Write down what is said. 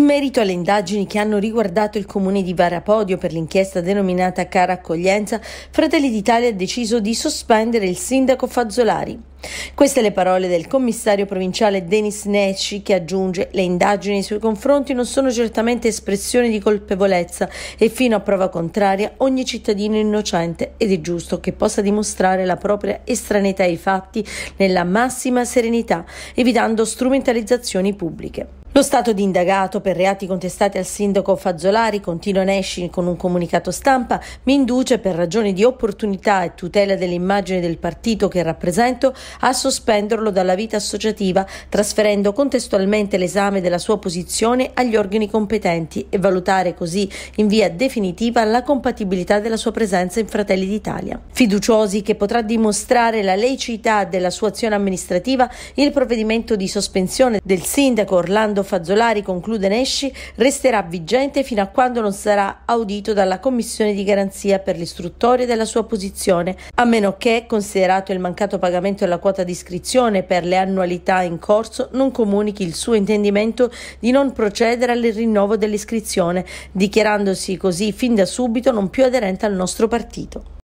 In merito alle indagini che hanno riguardato il comune di Varapodio per l'inchiesta denominata Cara Accoglienza, Fratelli d'Italia ha deciso di sospendere il sindaco Fazzolari. Queste le parole del commissario provinciale Denis Necci che aggiunge le indagini nei suoi confronti non sono certamente espressioni di colpevolezza e fino a prova contraria ogni cittadino è innocente ed è giusto che possa dimostrare la propria estraneità ai fatti nella massima serenità, evitando strumentalizzazioni pubbliche. Lo stato di indagato per reati contestati al sindaco Fazzolari, continua Nesci con un comunicato stampa, mi induce per ragioni di opportunità e tutela dell'immagine del partito che rappresento a sospenderlo dalla vita associativa, trasferendo contestualmente l'esame della sua posizione agli organi competenti e valutare così in via definitiva la compatibilità della sua presenza in Fratelli d'Italia. Fiduciosi che potrà dimostrare la laicità della sua azione amministrativa, il provvedimento di sospensione del sindaco Orlando Fazzolari, conclude Nesci, resterà vigente fino a quando non sarà audito dalla Commissione di garanzia per l'istruttore della sua posizione, a meno che, considerato il mancato pagamento della quota di iscrizione per le annualità in corso, non comunichi il suo intendimento di non procedere al rinnovo dell'iscrizione, dichiarandosi così fin da subito non più aderente al nostro partito.